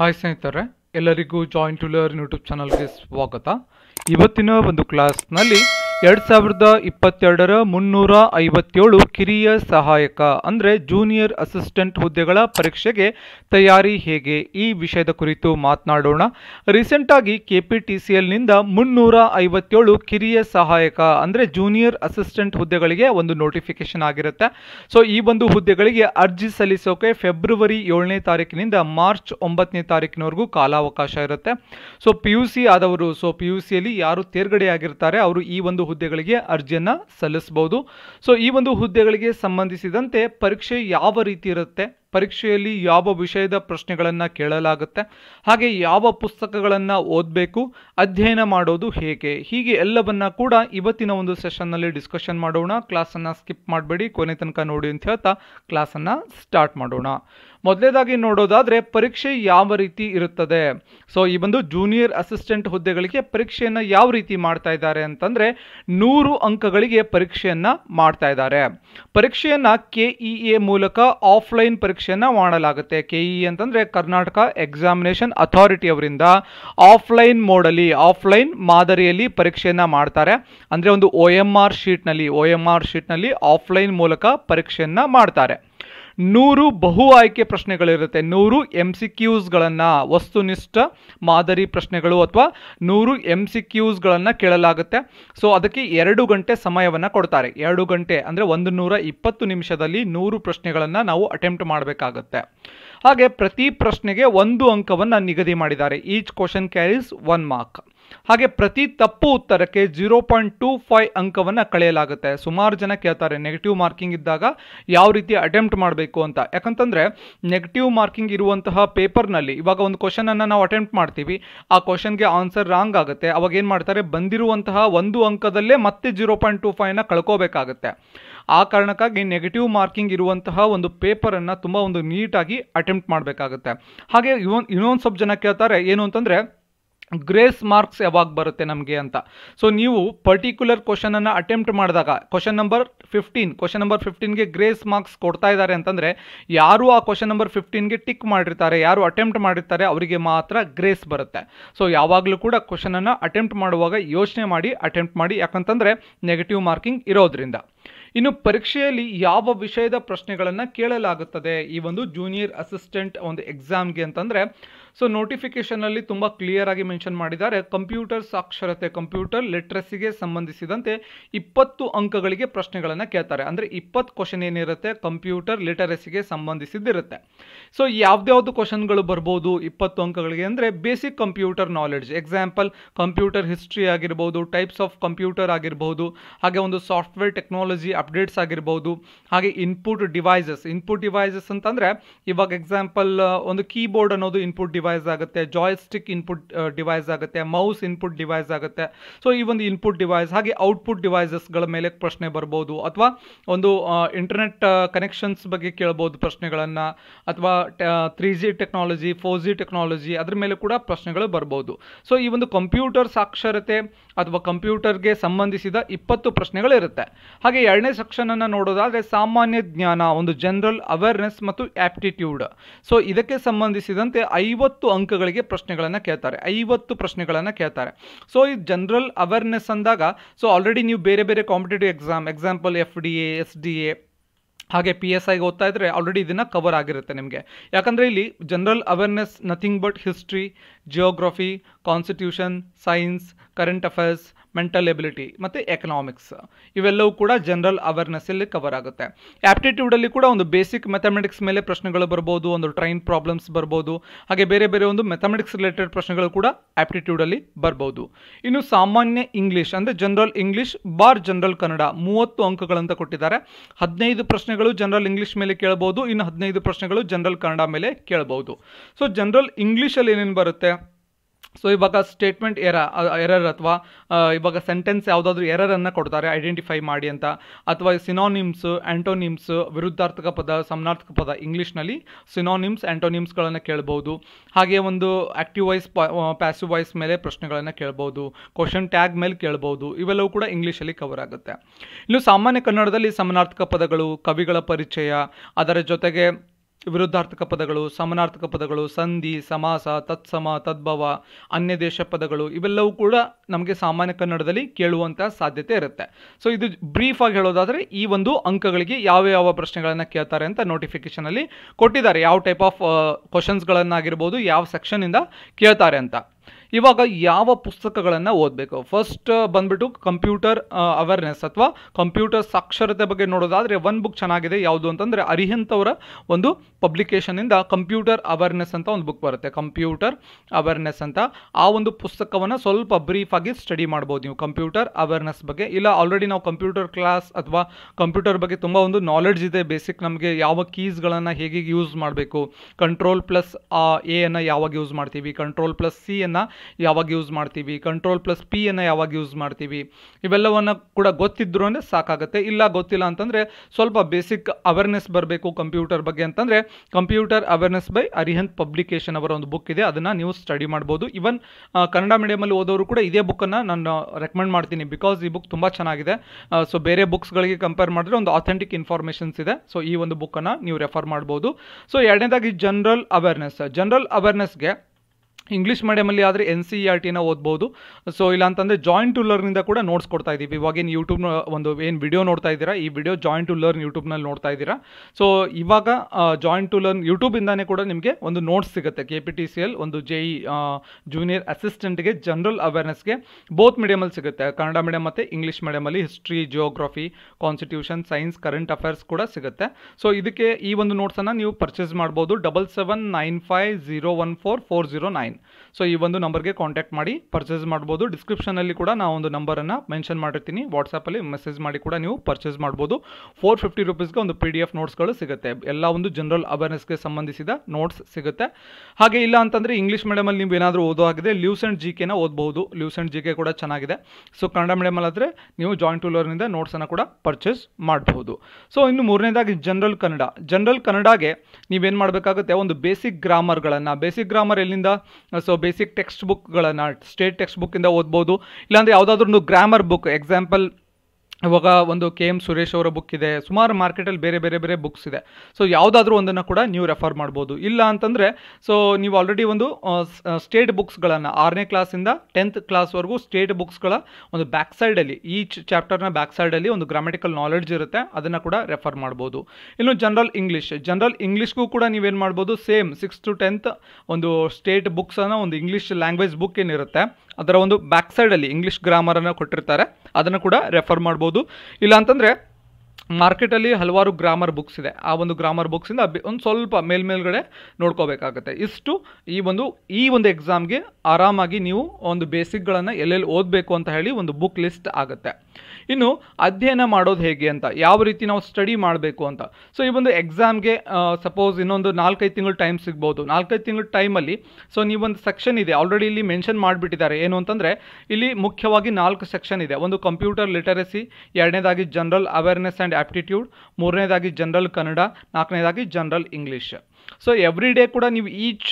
hi ಸ್ನೇಹಿತರೆ ಎಲ್ಲರಿಗೂ joint to learn YouTube ಚಾನಲ್ಗೆ ಸ್ವಾಗತ ಇವತ್ತಿನ ಒಂದು ಕ್ಲಾಸ್ನಲ್ಲಿ ಎರಡು ಸಾವಿರದ ಇಪ್ಪತ್ತೆರಡರ ಮುನ್ನೂರ ಐವತ್ತೇಳು ಕಿರಿಯ ಸಹಾಯಕ ಅಂದರೆ ಜೂನಿಯರ್ ಅಸಿಸ್ಟೆಂಟ್ ಹುದ್ದೆಗಳ ಪರೀಕ್ಷೆಗೆ ತಯಾರಿ ಹೇಗೆ ಈ ವಿಷಯದ ಕುರಿತು ಮಾತನಾಡೋಣ ರೀಸೆಂಟಾಗಿ ಕೆ ಪಿ ಟಿ ಸಿ ಎಲ್ನಿಂದ ಮುನ್ನೂರ ಐವತ್ತೇಳು ಕಿರಿಯ ಸಹಾಯಕ ಅಂದರೆ ಜೂನಿಯರ್ ಅಸಿಸ್ಟೆಂಟ್ ಹುದ್ದೆಗಳಿಗೆ ಒಂದು ನೋಟಿಫಿಕೇಶನ್ ಆಗಿರುತ್ತೆ ಸೊ ಈ ಒಂದು ಹುದ್ದೆಗಳಿಗೆ ಅರ್ಜಿ ಸಲ್ಲಿಸೋಕೆ ಫೆಬ್ರವರಿ ಏಳನೇ ತಾರೀಕಿನಿಂದ ಮಾರ್ಚ್ ಒಂಬತ್ತನೇ ತಾರೀಕಿನವರೆಗೂ ಕಾಲಾವಕಾಶ ಇರುತ್ತೆ ಸೊ ಪಿ ಯು ಸಿ ಆದವರು ಸೊ ಪಿ ಯು ಸಿಯಲ್ಲಿ ಯಾರು ತೇರ್ಗಡೆಯಾಗಿರ್ತಾರೆ ಅವರು ಈ ಒಂದು ಹುದ್ದೆಗಳಿಗೆ ಅರ್ಜಿಯನ್ನು ಸಲ್ಲಿಸಬಹುದು ಸೊ ಈ ಒಂದು ಹುದ್ದೆಗಳಿಗೆ ಸಂಬಂಧಿಸಿದಂತೆ ಪರೀಕ್ಷೆ ಯಾವ ರೀತಿ ಇರುತ್ತೆ ಪರೀಕ್ಷೆಯಲ್ಲಿ ಯಾವ ವಿಷಯದ ಪ್ರಶ್ನೆಗಳನ್ನು ಕೇಳಲಾಗುತ್ತೆ ಹಾಗೆ ಯಾವ ಪುಸ್ತಕಗಳನ್ನು ಓದಬೇಕು ಅಧ್ಯಯನ ಮಾಡೋದು ಹೇಗೆ ಹೀಗೆ ಎಲ್ಲವನ್ನ ಕೂಡ ಇವತ್ತಿನ ಒಂದು ಸೆಷನ್ನಲ್ಲಿ ಡಿಸ್ಕಷನ್ ಮಾಡೋಣ ಕ್ಲಾಸನ್ನು ಸ್ಕಿಪ್ ಮಾಡಬೇಡಿ ಕೊನೆ ತನಕ ನೋಡಿ ಅಂತ ಹೇಳ್ತಾ ಕ್ಲಾಸನ್ನು ಸ್ಟಾರ್ಟ್ ಮಾಡೋಣ ಮೊದಲೇದಾಗಿ ನೋಡೋದಾದರೆ ಪರೀಕ್ಷೆ ಯಾವ ರೀತಿ ಇರುತ್ತದೆ ಸೊ ಈ ಬಂದು ಜೂನಿಯರ್ ಅಸಿಸ್ಟೆಂಟ್ ಹುದ್ದೆಗಳಿಗೆ ಪರೀಕ್ಷೆಯನ್ನು ಯಾವ ರೀತಿ ಮಾಡ್ತಾ ಇದ್ದಾರೆ ಅಂತಂದರೆ ನೂರು ಅಂಕಗಳಿಗೆ ಪರೀಕ್ಷೆಯನ್ನು ಮಾಡ್ತಾ ಇದ್ದಾರೆ ಪರೀಕ್ಷೆಯನ್ನು ಕೆ ಇ e ಎ ಮೂಲಕ ಆಫ್ಲೈನ್ ಪರೀಕ್ಷೆಯನ್ನು ಮಾಡಲಾಗುತ್ತೆ ಕೆ ಇ e ಅಂತಂದರೆ ಕರ್ನಾಟಕ ಎಕ್ಸಾಮಿನೇಷನ್ ಅಥಾರಿಟಿ ಅವರಿಂದ ಆಫ್ಲೈನ್ ಮೋಡಲ್ಲಿ ಆಫ್ಲೈನ್ ಮಾದರಿಯಲ್ಲಿ ಪರೀಕ್ಷೆಯನ್ನು ಮಾಡ್ತಾರೆ ಅಂದರೆ ಒಂದು ಒ ಎಮ್ ಆರ್ ಶೀಟ್ನಲ್ಲಿ ಒ ಎಮ್ ಆರ್ ಶೀಟ್ನಲ್ಲಿ ಆಫ್ಲೈನ್ ಮೂಲಕ ಪರೀಕ್ಷೆಯನ್ನು ಮಾಡ್ತಾರೆ ನೂರು ಬಹು ಆಯ್ಕೆ ಪ್ರಶ್ನೆಗಳಿರುತ್ತೆ ನೂರು ಎಮ್ ಸಿ ಕ್ಯೂಸ್ಗಳನ್ನು ವಸ್ತುನಿಷ್ಠ ಮಾದರಿ ಪ್ರಶ್ನೆಗಳು ಅಥವಾ ನೂರು ಎಮ್ ಸಿ ಕ್ಯೂಸ್ಗಳನ್ನು ಕೇಳಲಾಗುತ್ತೆ ಸೊ ಅದಕ್ಕೆ ಎರಡು ಗಂಟೆ ಸಮಯವನ್ನು ಕೊಡ್ತಾರೆ ಎರಡು ಗಂಟೆ ಅಂದರೆ ಒಂದು ನೂರ ಇಪ್ಪತ್ತು ನಿಮಿಷದಲ್ಲಿ ನೂರು ಪ್ರಶ್ನೆಗಳನ್ನು ನಾವು ಅಟೆಂಪ್ಟ್ ಮಾಡಬೇಕಾಗುತ್ತೆ ಹಾಗೆ ಪ್ರತಿ ಪ್ರಶ್ನೆಗೆ ಒಂದು ಅಂಕವನ್ನು ನಿಗದಿ ಮಾಡಿದ್ದಾರೆ each question carries one mark ಹಾಗೆ ಪ್ರತಿ ತಪ್ಪು ಉತ್ತರಕ್ಕೆ ಜೀರೋ ಪಾಯಿಂಟ್ ಟೂ ಫೈವ್ ಅಂಕವನ್ನು ಕಳೆಯಲಾಗುತ್ತೆ ಸುಮಾರು ಜನ ಕೇಳ್ತಾರೆ ನೆಗೆಟಿವ್ ಮಾರ್ಕಿಂಗ್ ಇದ್ದಾಗ ಯಾವ ರೀತಿ ಅಟೆಂಪ್ಟ್ ಮಾಡಬೇಕು ಅಂತ ಯಾಕಂತಂದರೆ ನೆಗೆಟಿವ್ ಮಾರ್ಕಿಂಗ್ ಇರುವಂತಹ ಪೇಪರ್ನಲ್ಲಿ ಇವಾಗ ಒಂದು ಕ್ವಶನನ್ನು ನಾವು ಅಟೆಂಪ್ಟ್ ಮಾಡ್ತೀವಿ ಆ ಕ್ವಶನ್ಗೆ ಆನ್ಸರ್ ರಾಂಗ್ ಆಗುತ್ತೆ ಅವಾಗ ಏನು ಮಾಡ್ತಾರೆ ಬಂದಿರುವಂತಹ ಒಂದು ಅಂಕದಲ್ಲೇ ಮತ್ತೆ ಜೀರೋ ಪಾಯಿಂಟ್ ಟೂ ಫೈವ್ನ ಕಳ್ಕೋಬೇಕಾಗುತ್ತೆ ಆ ಕಾರಣಕ್ಕಾಗಿ ನೆಗೆಟಿವ್ ಮಾರ್ಕಿಂಗ್ ಇರುವಂತಹ ಒಂದು ಪೇಪರನ್ನು ತುಂಬ ಒಂದು ನೀಟಾಗಿ ಅಟೆಂಪ್ಟ್ ಮಾಡಬೇಕಾಗುತ್ತೆ ಹಾಗೆ ಇನ್ನೊಂದು ಸ್ವಲ್ಪ ಜನ ಕೇಳ್ತಾರೆ ಏನು ಅಂತಂದರೆ ಗ್ರೇಸ್ ಮಾರ್ಕ್ಸ್ ಯಾವಾಗ ಬರುತ್ತೆ ನಮಗೆ ಅಂತ ಸೊ ನೀವು ಪರ್ಟಿಕ್ಯುಲರ್ ಕ್ವಶನನ್ನು ಅಟೆಂಪ್ಟ್ ಮಾಡಿದಾಗ question number fifteen question number ಫಿಫ್ಟೀನ್ಗೆ ಗ್ರೇಸ್ ಮಾರ್ಕ್ಸ್ ಕೊಡ್ತಾ ಇದ್ದಾರೆ ಅಂತಂದರೆ ಯಾರು ಆ ಕ್ವಶನ್ ನಂಬರ್ ಫಿಫ್ಟೀನ್ಗೆ ಟಿಕ್ ಮಾಡಿರ್ತಾರೆ ಯಾರು ಅಟೆಂಪ್ಟ್ ಮಾಡಿರ್ತಾರೆ ಅವರಿಗೆ ಮಾತ್ರ ಗ್ರೇಸ್ ಬರುತ್ತೆ ಸೊ ಯಾವಾಗಲೂ ಕೂಡ ಕ್ವಶನನ್ನು ಅಟೆಂಪ್ಟ್ ಮಾಡುವಾಗ ಯೋಚನೆ ಮಾಡಿ ಅಟೆಂಪ್ಟ್ ಮಾಡಿ ಯಾಕಂತಂದರೆ ನೆಗೆಟಿವ್ ಮಾರ್ಕಿಂಗ್ ಇರೋದ್ರಿಂದ ಇನ್ನು ಪರೀಕ್ಷೆಯಲ್ಲಿ ಯಾವ ವಿಷಯದ ಪ್ರಶ್ನೆಗಳನ್ನು ಕೇಳಲಾಗುತ್ತದೆ ಈ ಒಂದು ಜೂನಿಯರ್ ಅಸಿಸ್ಟೆಂಟ್ ಒಂದು ಎಕ್ಸಾಮ್ಗೆ ಅಂತಂದರೆ ಸೊ ಅಲ್ಲಿ ತುಂಬಾ ಕ್ಲಿಯರ್ ಆಗಿ ಮೆನ್ಷನ್ ಮಾಡಿದ್ದಾರೆ ಕಂಪ್ಯೂಟರ್ ಸಾಕ್ಷರತೆ ಕಂಪ್ಯೂಟರ್ ಲಿಟ್ರಸಿಗೆ ಸಂಬಂಧಿಸಿದಂತೆ ಇಪ್ಪತ್ತು ಅಂಕಗಳಿಗೆ ಪ್ರಶ್ನೆಗಳನ್ನು ಕೇಳ್ತಾರೆ ಅಂದರೆ ಇಪ್ಪತ್ತು ಕ್ವಶನ್ ಏನಿರುತ್ತೆ ಕಂಪ್ಯೂಟರ್ ಲಿಟರಸಿಗೆ ಸಂಬಂಧಿಸಿದಿರುತ್ತೆ ಸೊ ಯಾವ್ದ್ಯಾವ್ದು ಗಳು ಬರ್ಬೋದು ಇಪ್ಪತ್ತು ಅಂಕಗಳಿಗೆ ಅಂದರೆ basic computer knowledge example computer history ಆಗಿರ್ಬೋದು ಟೈಪ್ಸ್ ಆಫ್ ಕಂಪ್ಯೂಟರ್ ಆಗಿರ್ಬೋದು ಹಾಗೆ ಒಂದು ಸಾಫ್ಟ್ವೇರ್ ಟೆಕ್ನಾಲಜಿ ಅಪ್ಡೇಟ್ಸ್ ಆಗಿರ್ಬೋದು ಹಾಗೆ ಇನ್ಪುಟ್ ಡಿವೈಸಸ್ ಇನ್ಪುಟ್ ಡಿವೈಸಸ್ ಅಂತಂದ್ರೆ ಇವಾಗ ಎಕ್ಸಾಂಪಲ್ ಒಂದು ಕೀಬೋರ್ಡ್ ಅನ್ನೋದು ಇನ್ಪುಟ್ ಡಿವೈಸ್ ಆಗುತ್ತೆ ಜಾಯ್ಸ್ಟಿಕ್ ಇನ್ಪುಟ್ ಡಿವೈಸ್ ಆಗುತ್ತೆ ಮೌಸ್ ಇನ್ಪುಟ್ ಡಿವೈಸ್ ಆಗುತ್ತೆ ಸೊ ಈ ಒಂದು ಇನ್ಪುಟ್ ಡಿವೈಸ್ ಹಾಗೆ ಔಟ್ಪುಟ್ ಡಿವೈಸಸ್ಗಳ ಮೇಲೆ ಪ್ರಶ್ನೆ ಬರ್ಬೋದು ಅಥವಾ ಒಂದು ಇಂಟರ್ನೆಟ್ ಕನೆಕ್ಷನ್ಸ್ ಬಗ್ಗೆ ಕೇಳ್ಬೋದು ಪ್ರಶ್ನೆಗಳನ್ನು ಅಥವಾ three G technology four G technology ಅದ್ರ ಮೇಲೆ ಕೂಡ ಪ್ರಶ್ನೆಗಳು ಬರ್ಬೋದು ಸೊ ಈ ಒಂದು ಕಂಪ್ಯೂಟರ್ ಸಾಕ್ಷರತೆ ಅಥವಾ ಕಂಪ್ಯೂಟರ್ಗೆ ಸಂಬಂಧಿಸಿದ ಇಪ್ಪತ್ತು ಪ್ರಶ್ನೆಗಳಿರುತ್ತೆ ಹಾಗೆ ಎರಡನೇ ಸೆಕ್ಷನನ್ನು ನೋಡೋದಾದ್ರೆ ಸಾಮಾನ್ಯ ಜ್ಞಾನ ಒಂದು ಜನರಲ್ ಅವೇರ್ನೆಸ್ ಮತ್ತು ಆಪ್ಟಿಟ್ಯೂಡ್ ಸೊ ಇದಕ್ಕೆ ಸಂಬಂಧಿಸಿದಂತೆ ಐವತ್ತು ಐವತ್ತು ಅಂಕಗಳಿಗೆ ಪ್ರಶ್ನೆಗಳನ್ನು ಕೇಳ್ತಾರೆ ಐವತ್ತು ಪ್ರಶ್ನೆಗಳನ್ನು ಕೇಳ್ತಾರೆ ಸೊ ಈ ಜನರಲ್ ಅವೇರ್ನೆಸ್ ಅಂದಾಗ ಸೊ ಆಲ್ರೆಡಿ ನೀವು ಬೇರೆ ಬೇರೆ competitive exam example F D A S D A ಹಾಗೆ ಪಿ ಎಸ್ ಐಗೆ ಓದ್ತಾ ಇದ್ದರೆ ಆಲ್ರೆಡಿ ಇದನ್ನು ಕವರ್ ಆಗಿರುತ್ತೆ ನಿಮಗೆ ಯಾಕಂದರೆ ಇಲ್ಲಿ general awareness nothing but history geography constitution science current affairs mental ability ಮತ್ತು ಎಕನಾಮಿಕ್ಸ್ ಇವೆಲ್ಲವೂ ಕೂಡ ಜನರಲ್ ಅವೇರ್ನೆಸ್ಸಲ್ಲಿ ಕವರ್ ಆಗುತ್ತೆ ಆ್ಯಪ್ಟಿಟ್ಯೂಡಲ್ಲಿ ಕೂಡ ಒಂದು ಬೇಸಿಕ್ ಮೆಥಮೆಟಿಕ್ಸ್ ಮೇಲೆ ಪ್ರಶ್ನೆಗಳು ಬರ್ಬೋದು ಒಂದು ಟ್ರೈನ್ ಪ್ರಾಬ್ಲಮ್ಸ್ ಬರ್ಬೋದು ಹಾಗೆ ಬೇರೆ ಬೇರೆ ಒಂದು ಮೆಥಮೆಟಿಕ್ಸ್ ರಿಲೇಟೆಡ್ ಪ್ರಶ್ನೆಗಳು ಕೂಡ ಆ್ಯಪ್ಟಿಟ್ಯೂಡಲ್ಲಿ ಬರ್ಬೋದು ಇನ್ನು ಸಾಮಾನ್ಯ ಇಂಗ್ಲೀಷ್ ಅಂದರೆ ಜನರಲ್ ಇಂಗ್ಲೀಷ್ ಬಾರ್ ಜನರಲ್ ಕನ್ನಡ ಮೂವತ್ತು ಅಂಕಗಳಂತ ಕೊಟ್ಟಿದ್ದಾರೆ ಹದಿನೈದು ಪ್ರಶ್ನೆಗಳು ಜನರಲ್ ಇಂಗ್ಲೀಷ್ ಮೇಲೆ ಕೇಳ್ಬೋದು ಇನ್ನು ಹದಿನೈದು ಪ್ರಶ್ನೆಗಳು ಜನರಲ್ ಕನ್ನಡ ಮೇಲೆ ಕೇಳಬಹುದು ಸೊ ಜನರಲ್ ಇಂಗ್ಲೀಷಲ್ಲಿ ಏನೇನು ಬರುತ್ತೆ ಸೊ ಇವಾಗ ಸ್ಟೇಟ್ಮೆಂಟ್ ಎರ ಎರರ್ ಅಥವಾ ಇವಾಗ ಸೆಂಟೆನ್ಸ್ ಯಾವುದಾದ್ರೂ ಎರರನ್ನು ಕೊಡ್ತಾರೆ ಐಡೆಂಟಿಫೈ ಮಾಡಿ ಅಂತ ಅಥವಾ ಸಿನೋನಿಮ್ಸ್ ಆ್ಯಂಟೋನಿಮ್ಸ್ ವಿರುದ್ಧಾರ್ಥಕ ಪದ ಸಮನಾರ್ಥಕ ಪದ ಇಂಗ್ಲೀಷ್ನಲ್ಲಿ ಸಿನೋನಿಮ್ಸ್ ಆ್ಯಂಟೋನಿಮ್ಸ್ಗಳನ್ನು ಕೇಳ್ಬೋದು ಹಾಗೆ ಒಂದು ಆ್ಯಕ್ಟಿವ್ ವಾಯ್ಸ್ ಪ್ಯಾಸಿವ್ ವಾಯ್ಸ್ ಮೇಲೆ ಪ್ರಶ್ನೆಗಳನ್ನು ಕೇಳ್ಬೋದು ಕ್ವಶನ್ ಟ್ಯಾಗ್ ಮೇಲೆ ಕೇಳ್ಬೋದು ಇವೆಲ್ಲವೂ ಕೂಡ ಇಂಗ್ಲೀಷಲ್ಲಿ ಕವರ್ ಆಗುತ್ತೆ ಇನ್ನು ಸಾಮಾನ್ಯ ಕನ್ನಡದಲ್ಲಿ ಸಮನಾರ್ಥಕ ಪದಗಳು ಕವಿಗಳ ಪರಿಚಯ ಅದರ ಜೊತೆಗೆ ವಿರುದ್ಧಾರ್ಥಕ ಪದಗಳು ಸಮನಾರ್ಥಕ ಪದಗಳು ಸಂಧಿ ಸಮಾಸ ತತ್ಸಮ ತದ್ಭವ ಅನ್ಯ ದೇಶ ಪದಗಳು ಇವೆಲ್ಲವೂ ಕೂಡ ನಮಗೆ ಸಾಮಾನ್ಯ ಕನ್ನಡದಲ್ಲಿ ಕೇಳುವಂತಹ ಸಾಧ್ಯತೆ ಇರುತ್ತೆ ಸೊ ಇದು ಬ್ರೀಫ್ ಆಗಿ ಹೇಳೋದಾದ್ರೆ ಈ ಒಂದು ಅಂಕಗಳಿಗೆ ಯಾವ ಯಾವ ಪ್ರಶ್ನೆಗಳನ್ನು ಕೇಳ್ತಾರೆ ಅಂತ ನೋಟಿಫಿಕೇಶನ್ ಅಲ್ಲಿ ಕೊಟ್ಟಿದ್ದಾರೆ ಯಾವ ಟೈಪ್ ಆಫ್ ಕ್ವಶನ್ಸ್ಗಳನ್ನಾಗಿರ್ಬೋದು uh, ಯಾವ ಸೆಕ್ಷನ್ ಇಂದ ಕೇಳ್ತಾರೆ ಅಂತ ಇವಾಗ ಯಾವ ಪುಸ್ತಕಗಳನ್ನು ಓದಬೇಕು ಫಸ್ಟ್ ಬಂದ್ಬಿಟ್ಟು ಕಂಪ್ಯೂಟರ್ ಅವೇರ್ನೆಸ್ ಅಥವಾ ಕಂಪ್ಯೂಟರ್ ಸಾಕ್ಷರತೆ ಬಗ್ಗೆ ನೋಡೋದಾದರೆ ಒನ್ ಬುಕ್ ಚೆನ್ನಾಗಿದೆ ಯಾವುದು ಅಂತಂದರೆ ಅವರ ಒಂದು ಪಬ್ಲಿಕೇಶನಿಂದ ಕಂಪ್ಯೂಟರ್ ಅವೇರ್ನೆಸ್ ಅಂತ ಒಂದು ಬುಕ್ ಬರುತ್ತೆ ಕಂಪ್ಯೂಟರ್ ಅವೇರ್ನೆಸ್ ಅಂತ ಆ ಒಂದು ಪುಸ್ತಕವನ್ನು ಸ್ವಲ್ಪ ಬ್ರೀಫಾಗಿ ಸ್ಟಡಿ ಮಾಡ್ಬೋದು ನೀವು ಕಂಪ್ಯೂಟರ್ ಅವೇರ್ನೆಸ್ ಬಗ್ಗೆ ಇಲ್ಲ ಆಲ್ರೆಡಿ ನಾವು ಕಂಪ್ಯೂಟರ್ ಕ್ಲಾಸ್ ಅಥವಾ ಕಂಪ್ಯೂಟರ್ ಬಗ್ಗೆ ತುಂಬ ಒಂದು ನಾಲೆಡ್ಜ್ ಇದೆ ಬೇಸಿಕ್ ನಮಗೆ ಯಾವ ಕೀಸ್ಗಳನ್ನು ಹೇಗೆ ಯೂಸ್ ಮಾಡಬೇಕು ಕಂಟ್ರೋಲ್ ಪ್ಲಸ್ ಎ ಅನ್ನು ಯಾವಾಗ ಯೂಸ್ ಮಾಡ್ತೀವಿ ಕಂಟ್ರೋಲ್ ಪ್ಲಸ್ ಸಿಯನ್ನು ಯಾವಾಗ ಯೂಸ್ ಮಾಡ್ತೀವಿ ಕಂಟ್ರೋಲ್ ಪ್ಲಸ್ ಪಿಯನ್ನು ಯಾವಾಗ ಯೂಸ್ ಮಾಡ್ತೀವಿ ಇವೆಲ್ಲವನ್ನು ಕೂಡ ಗೊತ್ತಿದ್ರು ಅಂದರೆ ಸಾಕಾಗುತ್ತೆ ಇಲ್ಲ ಗೊತ್ತಿಲ್ಲ ಅಂತಂದರೆ ಸ್ವಲ್ಪ ಬೇಸಿಕ್ ಅವೇರ್ನೆಸ್ ಬರಬೇಕು ಕಂಪ್ಯೂಟರ್ ಬಗ್ಗೆ ಅಂತಂದರೆ computer awareness by Arihant publication ಅವರ ಒಂದು ಬುಕ್ ಇದೆ ಅದನ್ನು ನೀವು ಸ್ಟಡಿ ಮಾಡ್ಬೋದು ಇವನ್ ಕನ್ನಡ ಮೀಡಿಯಮಲ್ಲಿ ಓದೋರು ಕೂಡ ಇದೇ ಬುಕ್ಕನ್ನು ನಾನು ರೆಕಮೆಂಡ್ ಮಾಡ್ತೀನಿ ಬಿಕಾಸ್ ಈ ಬುಕ್ ತುಂಬ ಚೆನ್ನಾಗಿದೆ ಸೊ ಬೇರೆ ಬುಕ್ಸ್ಗಳಿಗೆ ಕಂಪೇರ್ ಮಾಡಿದ್ರೆ ಒಂದು ಅಥೆಂಟಿಕ್ ಇನ್ಫಾರ್ಮೇಷನ್ಸ್ ಇದೆ ಸೊ ಈ ಒಂದು ಬುಕ್ಕನ್ನು ನೀವು ರೆಫರ್ ಮಾಡ್ಬೋದು ಸೊ ಎರಡನೇದಾಗಿ ಜನರಲ್ ಅವೇರ್ನೆಸ್ ಜನರಲ್ ಅವೇರ್ನೆಸ್ಗೆ ಇಂಗ್ಲೀಷ್ ಮೀಡಿಯಮಲ್ಲಿ ಆದರೆ ಎನ್ ಸಿ ಇ ಆರ್ ಟಿನ ಓದ್ಬೋದು ಸೊ ಇಲ್ಲ ಜಾಯಿಂಟ್ ಟು ಲರ್ನಿಂದ ಕೂಡ ನೋಟ್ಸ್ ಕೊಡ್ತಾ ಇದ್ದೀವಿ ಇವಾಗೇನು ಯೂಟ್ಯೂಬ್ನ ಒಂದು ಏನು ವಿಡಿಯೋ ನೋಡ್ತಾ ಇದ್ದೀರಾ ಈ ವಿಡಿಯೋ ಜಾಯಿಂಟ್ ಟು ಲರ್ನ್ ಯೂಟ್ಯೂಬ್ನಲ್ಲಿ ನೋಡ್ತಾ ಇದ್ದೀರಾ ಸೊ ಇವಾಗ ಜಾಯಿಂಟ್ ಟು ಲರ್ನ್ ಯೂಟ್ಯೂಬಿಂದಾನೇ ಕೂಡ ನಿಮಗೆ ಒಂದು ನೋಟ್ಸ್ ಸಿಗುತ್ತೆ K P T C L ಒಂದು ಜೆ ಇ ಜೂನಿಯರ್ ಅಸಿಸ್ಟೆಂಟ್ಗೆ ಜನರಲ್ ಅವೇರ್ನೆಸ್ಗೆ ಬೋತ್ ಮೀಡಿಯಮಲ್ಲಿ ಸಿಗುತ್ತೆ ಕನ್ನಡ ಮೀಡಿಯಮ್ ಮತ್ತು ಇಂಗ್ಲೀಷ್ ಮೀಡಿಯಮಲ್ಲಿ history geography constitution science current affairs ಕೂಡ ಸಿಗುತ್ತೆ ಸೊ ಇದಕ್ಕೆ ಈ ಒಂದು ನೋಟ್ಸನ್ನು ನೀವು ಪರ್ಚೇಸ್ ಮಾಡ್ಬೋದು double seven nine five zero one four four zero nine so ಈ ಒಂದು ನಂಬರ್ಗೆ ಕಾಂಟ್ಯಾಕ್ಟ್ ಮಾಡಿ ಪರ್ಚೇಸ್ ಮಾಡ್ಬೋದು ಡಿಸ್ಕ್ರಿಪ್ಷನಲ್ಲಿ ಕೂಡ ನಾವು ಒಂದು ನಂಬರನ್ನು ಮೆನ್ಷನ್ ಮಾಡಿರ್ತೀನಿ ವಾಟ್ಸಪ್ಪಲ್ಲಿ ಮೆಸೇಜ್ ಮಾಡಿ ಕೂಡ ನೀವು ಪರ್ಚೇಸ್ ಮಾಡ್ಬೋದು ಫೋರ್ ಫಿಫ್ಟಿ ರುಪೀಸ್ಗೆ ಒಂದು ಪಿ ಡಿ ಎಫ್ ನೋಟ್ಸ್ಗಳು ಸಿಗುತ್ತೆ ಎಲ್ಲ ಒಂದು ಜನರಲ್ ಅವೇರ್ನೆಸ್ಗೆ ಸಂಬಂಧಿಸಿದ ನೋಟ್ಸ್ ಸಿಗುತ್ತೆ ಹಾಗೆ ಇಲ್ಲ ಅಂತಂದರೆ ಇಂಗ್ಲೀಷ್ ಮೀಡಿಯಮಲ್ಲಿ ನೀವು ಏನಾದರೂ ಓದೋ ಹಾಗಿದ್ರೆ ಲ್ಯೂಸ್ ಆ್ಯಂಡ್ ಜಿ ಕೆನ ಓದಬಹುದು ಲ್ಯೂಸ್ ಆ್ಯಂಡ್ ಜಿ ಕೆ ಕೂಡ ಚೆನ್ನಾಗಿದೆ ಸೊ ಕನ್ನಡ ಮೀಡಿಯಮಲ್ಲಾದರೆ ನೀವು ಜಾಯಿಂಟ್ ಟೂಲರ್ನಿಂದ ನೋಟ್ಸನ್ನು ಕೂಡ ಪರ್ಚೇಸ್ ಮಾಡಬಹುದು ಸೊ ಇನ್ನು ಮೂರನೇದಾಗಿ ಜನರಲ್ ಕನ್ನಡ ಜನರಲ್ ಕನ್ನಡಗೆ ನೀವೇನು ಮಾಡಬೇಕಾಗುತ್ತೆ ಒಂದು ಬೇಸಿಕ್ ಗ್ರಾಮರ್ಗಳನ್ನು ಬೇಸಿಕ್ ಗ್ರಾಮರ್ ಎಲ್ಲಿಂದ ಸೊ ಬೇಸಿಕ್ ಟೆಕ್ಸ್ಟ್ ಬುಕ್ಗಳನ್ನು ಸ್ಟೇಟ್ ಟೆಕ್ಸ್ಟ್ ಬುಕ್ಕಿಂದ ಓದ್ಬೋದು ಇಲ್ಲಾಂದರೆ ಯಾವುದಾದ್ರೂ ಗ್ರಾಮರ್ ಬುಕ್ ಎಕ್ಸಾಂಪಲ್ ಇವಾಗ ಒಂದು ಕೆ ಎಮ್ ಸುರೇಶ್ ಅವರ ಬುಕ್ ಇದೆ ಸುಮಾರು ಮಾರ್ಕೆಟಲ್ಲಿ ಬೇರೆ ಬೇರೆ ಬೇರೆ ಬುಕ್ಸ್ ಇದೆ ಸೊ ಯಾವುದಾದ್ರೂ ಒಂದನ್ನು ಕೂಡ ನೀವು ರೆಫರ್ ಮಾಡ್ಬೋದು ಇಲ್ಲ ಅಂತಂದರೆ ಸೊ ನೀವು ಆಲ್ರೆಡಿ ಒಂದು ಸ್ಟೇಟ್ ಬುಕ್ಸ್ಗಳನ್ನು ಆರನೇ ಕ್ಲಾಸಿಂದ ಟೆಂತ್ ಕ್ಲಾಸ್ವರೆಗೂ ಸ್ಟೇಟ್ ಬುಕ್ಸ್ಗಳ ಒಂದು ಬ್ಯಾಕ್ ಸೈಡಲ್ಲಿ ಈ ಚಾಪ್ಟರ್ನ ಬ್ಯಾಕ್ ಸೈಡಲ್ಲಿ ಒಂದು ಗ್ರಾಮೆಟಿಕಲ್ ನಾಲೆಡ್ಜ್ ಇರುತ್ತೆ ಅದನ್ನು ಕೂಡ ರೆಫರ್ ಮಾಡ್ಬೋದು ಇನ್ನು ಜನರಲ್ ಇಂಗ್ಲೀಷ್ ಜನರಲ್ ಇಂಗ್ಲೀಷ್ಗೂ ಕೂಡ ನೀವೇನು ಮಾಡ್ಬೋದು ಸೇಮ್ ಸಿಕ್ಸ್ ಟು ಟೆಂತ್ ಒಂದು ಸ್ಟೇಟ್ ಬುಕ್ಸನ್ನು ಒಂದು ಇಂಗ್ಲೀಷ್ ಲ್ಯಾಂಗ್ವೇಜ್ ಬುಕ್ ಏನಿರುತ್ತೆ ಅದರ ಒಂದು ಬ್ಯಾಕ್ ಸೈಡಲ್ಲಿ ಇಂಗ್ಲೀಷ್ ಗ್ರಾಮರನ್ನು ಕೊಟ್ಟಿರ್ತಾರೆ ಅದನ್ನು ಕೂಡ ರೆಫರ್ ಮಾಡ್ಬೋದು ಇಲ್ಲ ಇಲ್ಲ ಅಂತಂದರೆ ಮಾರ್ಕೆಟಲ್ಲಿ ಹಲವಾರು ಗ್ರಾಮರ್ ಬುಕ್ಸ್ ಇದೆ ಆ ಒಂದು ಗ್ರಾಮರ್ ಬುಕ್ಸಿಂದ ಒಂದು ಸ್ವಲ್ಪ ಮೇಲ್ಮೇಲ್ಗಡೆ ನೋಡ್ಕೋಬೇಕಾಗುತ್ತೆ ಇಷ್ಟು ಈ ಒಂದು ಈ ಒಂದು ಎಕ್ಸಾಮ್ಗೆ ಆರಾಮಾಗಿ ನೀವು ಒಂದು ಬೇಸಿಕ್ಗಳನ್ನು ಎಲ್ಲೆಲ್ಲಿ ಓದಬೇಕು ಅಂತ ಹೇಳಿ ಒಂದು ಬುಕ್ ಲಿಸ್ಟ್ ಆಗುತ್ತೆ ಇನ್ನು ಅಧ್ಯಯನ ಮಾಡೋದು ಹೇಗೆ ಅಂತ ಯಾವ ರೀತಿ ನಾವು ಸ್ಟಡಿ ಮಾಡಬೇಕು ಅಂತ ಸೊ ಈ ಒಂದು ಎಕ್ಸಾಮ್ಗೆ ಸಪೋಸ್ ಇನ್ನೊಂದು ನಾಲ್ಕೈದು ತಿಂಗಳು ಟೈಮ್ ಸಿಗ್ಬೋದು ನಾಲ್ಕೈದು ತಿಂಗಳ ಟೈಮಲ್ಲಿ ಸೊ ನೀವೊಂದು ಸೆಕ್ಷನ್ ಇದೆ ಆಲ್ರೆಡಿ ಇಲ್ಲಿ ಮೆನ್ಷನ್ ಮಾಡಿಬಿಟ್ಟಿದ್ದಾರೆ ಏನು ಅಂತಂದರೆ ಇಲ್ಲಿ ಮುಖ್ಯವಾಗಿ ನಾಲ್ಕು ಸೆಕ್ಷನ್ ಇದೆ ಒಂದು ಕಂಪ್ಯೂಟರ್ ಲಿಟರಸಿ ಎರಡನೇದಾಗಿ ಜನರಲ್ ಅವೇರ್ನೆಸ್ ಆ್ಯಂಡ್ ಆ್ಯಪ್ಟಿಟ್ಯೂಡ್ ಮೂರನೇದಾಗಿ ಜನರಲ್ ಕನ್ನಡ ನಾಲ್ಕನೇದಾಗಿ general English so every day ಕೂಡ ನೀವು ಈಚ್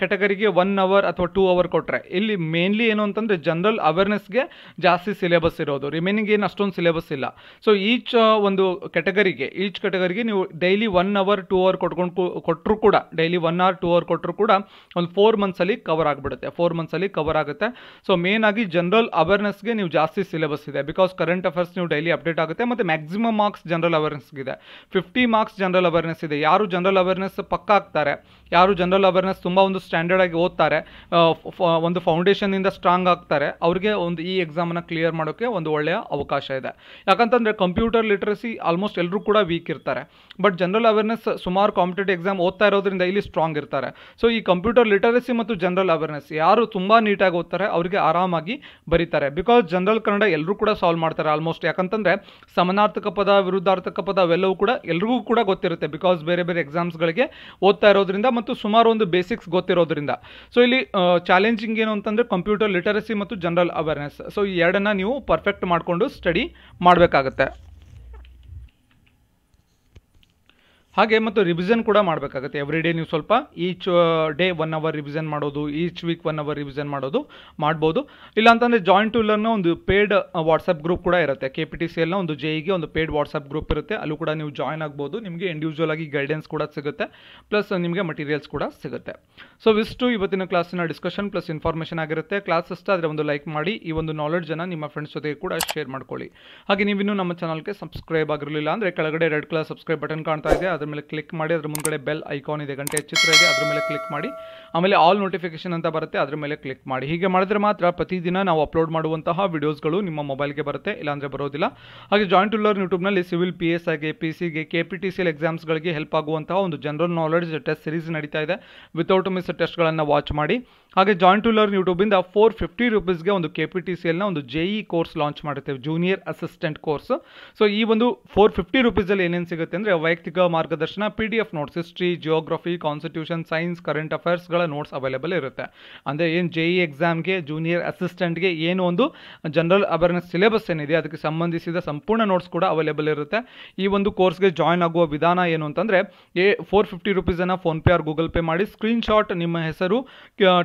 ಕೆಟಗರಿಗೆ ಒನ್ ಅವರ್ ಅಥವಾ ಟೂ ಅವರ್ ಕೊಟ್ಟರೆ ಇಲ್ಲಿ ಮೇನ್ಲಿ ಏನು ಅಂತಂದರೆ ಜನರಲ್ ಅವೇರ್ನೆಸ್ಗೆ ಜಾಸ್ತಿ ಸಿಲೆಬಸ್ ಇರೋದು ರಿಮೈನಿಂಗ್ ಏನು ಅಷ್ಟೊಂದು ಸಿಲೆಬಸ್ ಇಲ್ಲ ಸೊ ಈಚ್ ಒಂದು ಕೆಟಗರಿಗೆ ಈಚ್ ಕೆಟಗರಿಗೆ ನೀವು daily one hour two hour ಕೊಟ್ಕೊಂಡು ಕೊಟ್ಟರು ಕೂಡ daily one hour two hour ಕೊಟ್ಟರು ಕೂಡ ಒಂದು ಫೋರ್ ಮಂತ್ಸಲ್ಲಿ ಕವರ್ ಆಗಿಬಿಡುತ್ತೆ ಫೋರ್ ಮಂತ್ಸಲ್ಲಿ ಕವರ್ ಆಗುತ್ತೆ ಸೊ ಮೇನ್ ಆಗಿ ಜನರಲ್ ಅವೇರ್ನೆಸ್ಗೆ ನೀವು ಜಾಸ್ತಿ ಸಿಲೆಬಸ್ ಇದೆ ಬಿಕಾಸ್ ಕರೆಂಟ್ ಅಫೇರ್ಸ್ ನೀವು ಡೈಲಿ ಅಪ್ಡೇಟ್ ಆಗುತ್ತೆ ಮತ್ತು ಮ್ಯಾಕ್ಸಿಮಮ್ ಮಾರ್ಕ್ಸ್ ಜನರಲ್ ಅವೇರ್ನೆಸ್ಗಿದೆ ಫಿಫ್ಟಿ ಮಾರ್ಕ್ಸ್ ಜನರಲ್ ಅವೇರ್ನೆಸ್ ಇದೆ ಯಾರು ಜನರಲ್ ಅವೇರ್ನೆಸ್ ಪಕ್ಕ ಆಗ್ತಾರೆ ಯಾರು ಜನರಲ್ ಅವೇರ್ನೆಸ್ ತುಂಬ ಒಂದು ಸ್ಟ್ಯಾಂಡರ್ಡ್ ಆಗಿ ಓದ್ತಾರೆ ಒಂದು ಫೌಂಡೇಶನಿಂದ ಸ್ಟ್ರಾಂಗ್ ಆಗ್ತಾರೆ ಅವ್ರಿಗೆ ಒಂದು ಈ ಎಕ್ಸಾಮನ್ನು ಕ್ಲಿಯರ್ ಮಾಡೋಕ್ಕೆ ಒಂದು ಒಳ್ಳೆಯ ಅವಕಾಶ ಇದೆ ಯಾಕಂತಂದರೆ ಕಂಪ್ಯೂಟರ್ ಲಿಟ್ರಸಿ ಆಲ್ಮೋಸ್ಟ್ ಎಲ್ಲರೂ ಕೂಡ ವೀಕ್ ಇರ್ತಾರೆ ಬಟ್ ಜನರಲ್ ಅವೇರ್ನೆಸ್ ಸುಮಾರು ಕಾಂಪಿಟೇಟಿವ್ ಎಕ್ಸಾಮ್ ಓದ್ತಾ ಇರೋದ್ರಿಂದ ಇಲ್ಲಿ ಸ್ಟ್ರಾಂಗ್ ಇರ್ತಾರೆ ಸೊ ಈ ಕಂಪ್ಯೂಟರ್ ಲಿಟರಸಿ ಮತ್ತು ಜನರಲ್ ಅವೇರ್ನೆಸ್ ಯಾರು ತುಂಬ ನೀಟಾಗಿ ಓದ್ತಾರೆ ಅವರಿಗೆ ಆರಾಮಾಗಿ ಬರೀತಾರೆ ಬಿಕಾಸ್ ಜನರಲ್ ಕನ್ನಡ ಎಲ್ಲರೂ ಕೂಡ ಸಾಲ್ವ್ ಮಾಡ್ತಾರೆ ಆಲ್ಮೋಸ್ಟ್ ಯಾಕಂತಂದರೆ ಸಮನಾರ್ಥಕ ಪದ ವಿರುದ್ಧಾರ್ಥಕ ಪದ ಅವೆಲ್ಲವೂ ಕೂಡ ಎಲ್ರಿಗೂ ಕೂಡ ಗೊತ್ತಿರುತ್ತೆ ಬಿಕಾಸ್ ಬೇರೆ ಬೇರೆ ಎಕ್ಸಾಮ್ಸ್ಗಳಿಗೆ ಓದ್ತಾ ಇರೋದ್ರಿಂದ ಮತ್ತು ಸುಮಾರು ಒಂದು ಬೇಸಿಕ್ಸ್ ಗೊತ್ತಿರೋದ್ರಿಂದ ಸೊ ಇಲ್ಲಿ ಚಾಲೆಂಜಿಂಗ್ ಏನು ಅಂತಂದರೆ ಕಂಪ್ಯೂಟರ್ ಲಿಟರಸಿ ಮತ್ತು ಜನರಲ್ ಅವೇರ್ನೆಸ್ ಸೊ ಈ ಎರಡನ್ನ ನೀವು ಪರ್ಫೆಕ್ಟ್ ಮಾಡಿಕೊಂಡು ಸ್ಟಡಿ ಮಾಡಬೇಕಾಗತ್ತೆ ಹಾಗೆ ಮತ್ತು ರಿವಿಷನ್ ಕೂಡ ಮಾಡಬೇಕಾಗುತ್ತೆ ಎವ್ರಿ ಡೇ ನೀವು ಸ್ವಲ್ಪ each day one hour revision ಮಾಡೋದು each week one hour revision ಮಾಡೋದು ಮಾಡ್ಬೋದು ಇಲ್ಲ ಅಂತಂದರೆ ಜಾಯಿಂಟ್ ಟೂಲರ್ನ ಒಂದು ಪೇಡ್ ವಾಟ್ಸಪ್ ಗ್ರೂಪ್ ಕೂಡ ಇರುತ್ತೆ ಕೆ ಪಿ ಟಿ ಸಿ ಎಲ್ಲ ಒಂದು ಜೆಇಗೆ e ಒಂದು ಪೇಡ್ ವಾಟ್ಸಪ್ ಗ್ರೂಪ್ ಇರುತ್ತೆ ಅಲ್ಲೂ ಕೂಡ ನೀವು ಜಾಯ್ನ್ ಆಗ್ಬೋದು ನಿಮಗೆ ಇಂಡಿವಿಜುವಲ್ ಆಗಿ ಗೈಡೆನ್ಸ್ ಕೂಡ ಸಿಗುತ್ತೆ ಪ್ಲಸ್ ನಿಮಗೆ ಮಟೀರಿಯಲ್ಸ್ ಕೂಡ ಸಿಗುತ್ತೆ ಸೊ ಇಷ್ಟು ಇವತ್ತಿನ ಕ್ಲಾಸಿನ ಡಿಸ್ಕಷನ್ ಪ್ಲಸ್ ಇನ್ಫಾರ್ಮೇಷನ್ ಆಗಿರುತ್ತೆ ಕ್ಲಾಸ್ ಅಷ್ಟೇ ಆದರೆ ಒಂದು ಲೈಕ್ ಮಾಡಿ ಈ ಒಂದು ನಾಲೆಡ್ಜನ್ನು ನಿಮ್ಮ ಫ್ರೆಂಡ್ಸ್ ಜೊತೆಗೆ ಕೂಡ ಶೇರ್ ಮಾಡ್ಕೊಳ್ಳಿ ಹಾಗೆ ನೀವಿನ್ನೂ ನಮ್ಮ ಚಾನಲ್ಗೆ ಸಬ್ಸ್ಕ್ರೈಬ್ ಆಗಿರಲಿಲ್ಲ ಅಂದರೆ ಕೆಳಗಡೆ ರೆಡ್ ಕಲರ್ ಸಬ್ಸ್ಕ್ರೈಬ್ ಬಟನ್ ಕಾಣ್ತಾ ಇದೆ ಅದ್ರ ಮೇಲೆ ಕ್ಲಿಕ್ ಮಾಡಿ ಅದ್ರ ಮುಂದೆ ಬೆಲ್ ಐಕಾನ್ ಇದೆ ಗಂಟೆ ಚಿತ್ರ ಇದೆ ಅದ್ರ ಮೇಲೆ ಕ್ಲಿಕ್ ಮಾಡಿ ಆಮೇಲೆ ಆಲ್ ನೋಟಿಫಿಕೇಶನ್ ಅಂತ ಬರುತ್ತೆ ಅದ್ರ ಮೇಲೆ ಕ್ಲಿಕ್ ಮಾಡಿ ಹೀಗೆ ಮಾಡಿದ್ರೆ ಮಾತ್ರ ಪ್ರತಿದಿನ ನಾವು ಅಪ್ಲೋಡ್ ಮಾಡುವಂತಹ ವಿಡಿಯೋಸ್ಗಳು ನಿಮ್ಮ ಮೊಬೈಲ್ಗೆ ಬರುತ್ತೆ ಇಲ್ಲಾಂದರೆ ಬರೋದಿಲ್ಲ ಹಾಗೆ ಜಾಯಿಂಟ್ ಉಲ್ಲರ್ ಯೂಟ್ಯೂಬ್ನಲ್ಲಿ ಸಿವಿಲ್ ಪಿ ಎಸ್ ಆಗಿ ಪಿ ಸಿಗೆ K P T C L ಎಕ್ಸಾಮ್ಸ್ಗಳಿಗೆ ಹೆಲ್ಪ್ ಆಗುವಂತಹ ಒಂದು ಜನರಲ್ ನಾಲೆಡ್ಜ್ ಟೆಸ್ಟ್ ಸಿರೀಸ್ ನಡೀತಾ ಇದೆ ವಿತೌಟ್ ಮಿಸ್ ಟೆಸ್ಟ್ಗಳನ್ನು ವಾಚ್ ಮಾಡಿ ಹಾಗೆ ಜಾಯಿಂಟ್ ಟು ಲರ್ನ್ ಯೂಟ್ಯೂಬಿಂದ ಫೋರ್ ಫಿಫ್ಟಿ ರುಪೀಸ್ಗೆ ಒಂದು ಕೆ ಪಿ ಟಿ ಸಿ ಎಲ್ನ ಒಂದು ಜೆ ಇ ಕೋರ್ಸ್ ಲಾಂಚ್ ಮಾಡುತ್ತೇವೆ ಜೂನಿಯರ್ ಅಸಿಸ್ಟೆಂಟ್ ಕೋರ್ಸ್ ಸೊ ಈ ಒಂದು ಫೋರ್ ಫಿಫ್ಟಿ ರುಪೀಸಲ್ಲಿ ಏನೇನು ಸಿಗುತ್ತೆ ಅಂದರೆ ವೈಯಕ್ತಿಕ ಮಾರ್ಗದರ್ಶನ P D F notes history geography constitution science current ಅಫೇರ್ಸ್ಗಳ ನೋಟ್ಸ್ ಅವೈಲೇಬಲ್ ಇರುತ್ತೆ ಅಂದರೆ ಏನು ಜೆ ಇ ಎಕ್ಸಾಮ್ಗೆ ಜೂನಿಯರ್ ಅಸಿಸ್ಟೆಂಟ್ಗೆ ಏನು ಒಂದು ಜನರಲ್ ಅವೇರ್ನೆಸ್ ಸಿಲೆಬಸ್ ಏನಿದೆ ಅದಕ್ಕೆ ಸಂಬಂಧಿಸಿದ ಸಂಪೂರ್ಣ ನೋಟ್ಸ್ ಕೂಡ ಅವೈಲೇಬಲ್ ಇರುತ್ತೆ ಈ ಒಂದು ಕೋರ್ಸ್ಗೆ ಜಾಯ್ನ್ ಆಗುವ ವಿಧಾನ ಏನು ಅಂತಂದರೆ ಎ ಫೋರ್ ಫಿಫ್ಟಿ ರುಪೀಸನ್ನು ಫೋನ್ಪೇ ಆರ್ ಗೂಗಲ್ ಪೇ ಮಾಡಿ ಸ್ಕ್ರೀನ್ಶಾಟ್ ನಿಮ್ಮ ಹೆಸರು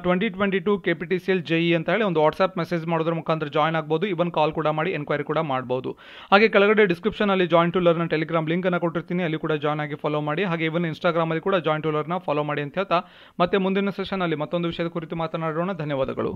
twenty twenty twenty to K P T C L J E ಅಂತ ಹೇಳಿ ಒಂದು ವಾಟ್ಸ್ಆ್ಯಪ್ ಮೆಸೇಜ್ ಮಾಡೋದ್ರ ಮುಖಾಂತರ ಜಾಯ್ನ್ ಆಗ್ಬೋದು ಇವನ್ ಕಾಲ್ ಕೂಡ ಮಾಡಿ ಎನ್ಕ್ವೈರಿ ಕೂಡ ಮಾಡ್ಬೋದು ಹಾಗೆ ಕೆಳಗಡೆ ಡಿಸ್ಕ್ರಿಪ್ಷನ್ ಅಲ್ಲಿ ಜಾಯಿನ್ ಟು ಲರ್ನ ಟೆಲಿಗ್ರಾಮ್ ಅನ್ನು ಕೊಟ್ಟಿರ್ತೀನಿ ಅಲ್ಲಿ ಕೂಡ ಜಾಯ್ನ್ ಆಗಿ ಫಾಲೋ ಮಾಡಿ ಹಾಗೆ ಇವನ್ ಅಲ್ಲಿ ಕೂಡ ಜಾಯಿನ್ ಟು ಲರ್ನ ಫಾಲೋ ಮಾಡಿ ಅಂತ ಹೇಳ್ತಾ ಮತ್ತೆ ಮುಂದಿನ ಸೆಷನ್ ಅಲ್ಲಿ ಮತ್ತೊಂದು ವಿಷಯದ ಕುರಿತು ಮಾತನಾಡೋಣ ಧನ್ಯವಾದಗಳು